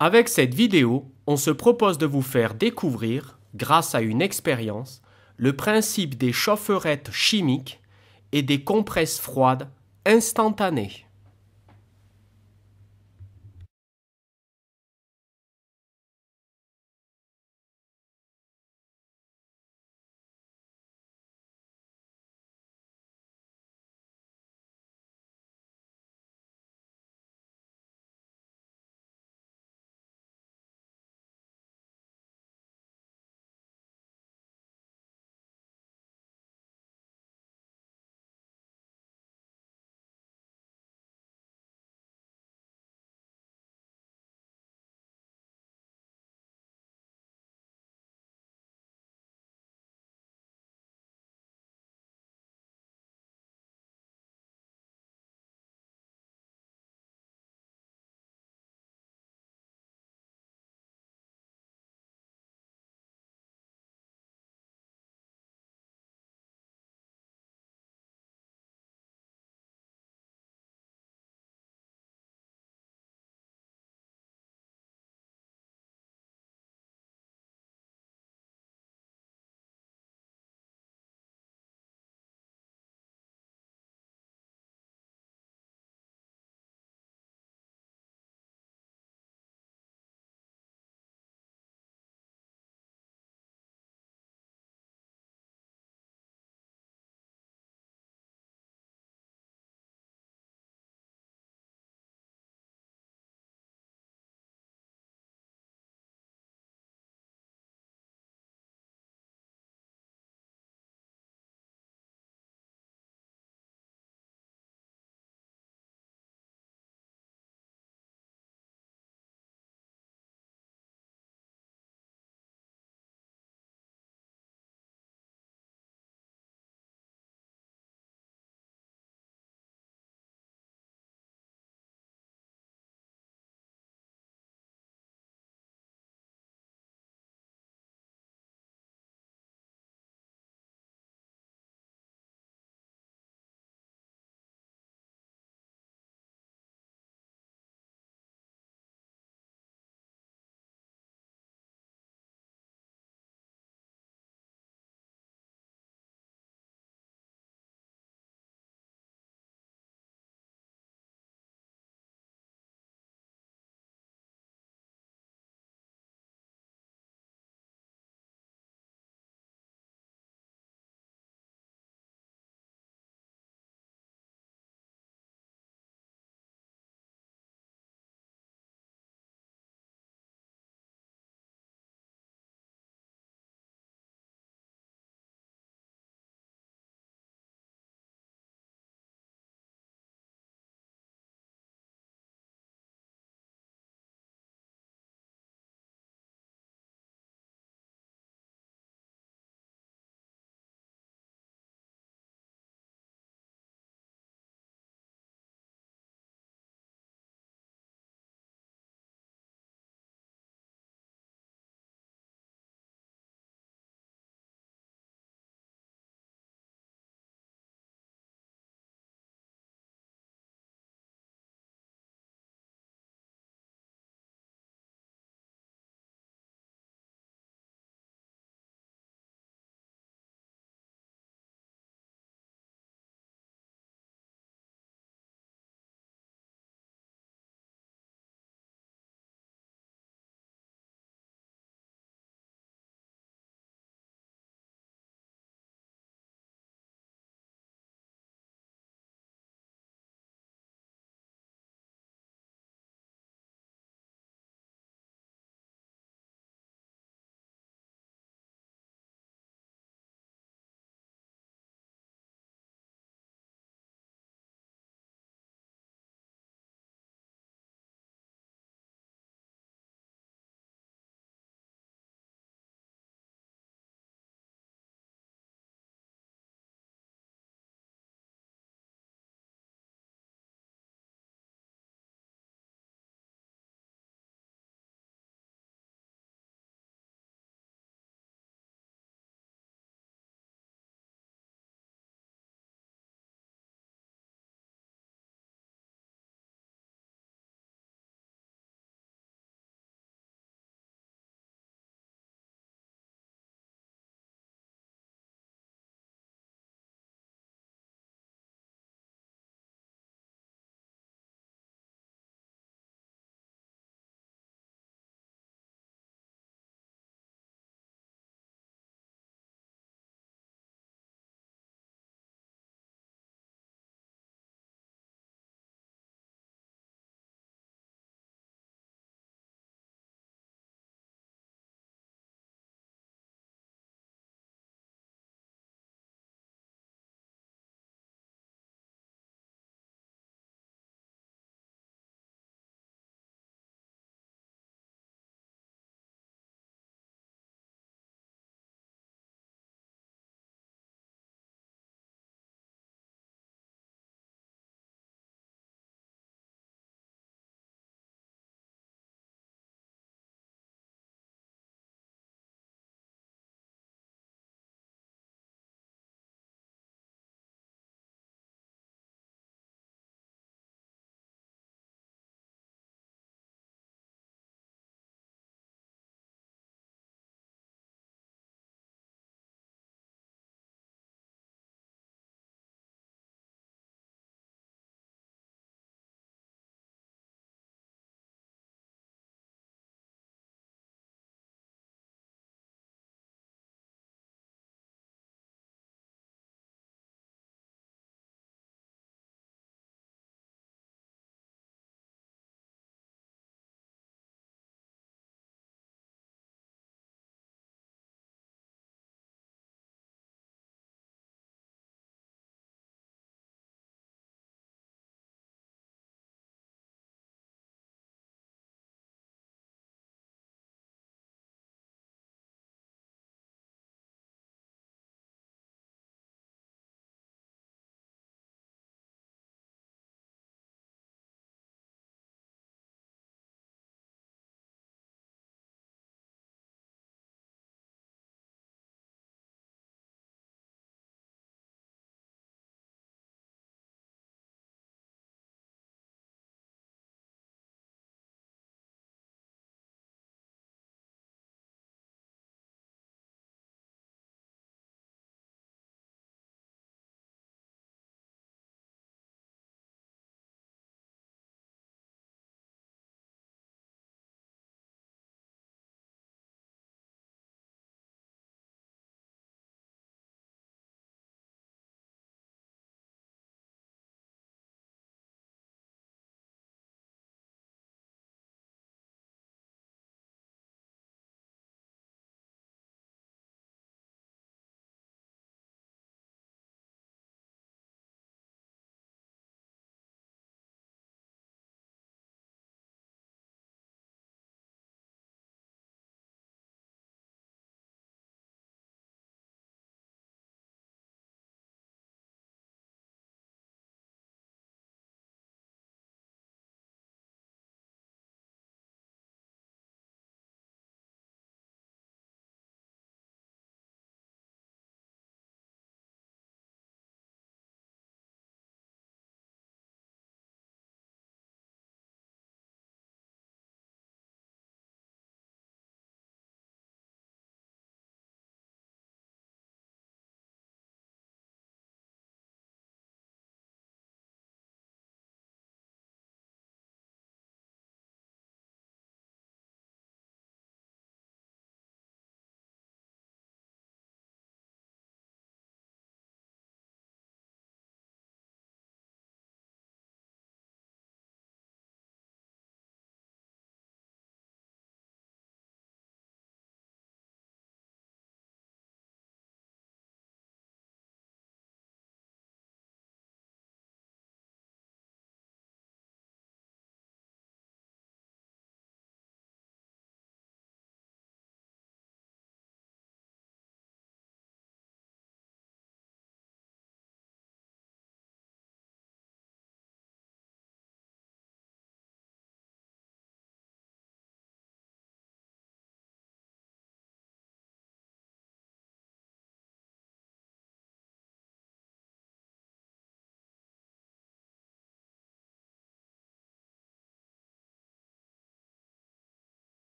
Avec cette vidéo, on se propose de vous faire découvrir, grâce à une expérience, le principe des chaufferettes chimiques et des compresses froides instantanées.